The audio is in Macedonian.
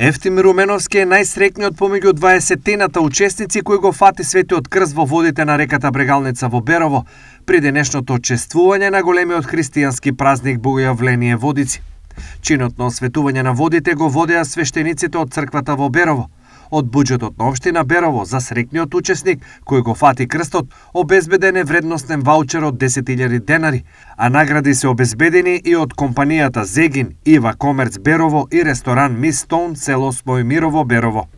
Ефтим Руменовски е најсрекниот помеѓу 20-тената учесници кои го фати светиот крст во водите на реката Брегалница во Берово при денешното чествување на големиот христијански празник Богојавление Водици. Чинот на осветување на водите го водеа свештениците од црквата во Берово – од буџетот на општина Берово за среќниот учесник кој го фати крстот, обезбеден е вредностен ваучер од 10.000 денари, а награди се обезбедени и од компанијата Зегин, Ива Комерц Берово и ресторан Мис Стоун село Смојмирово Берово.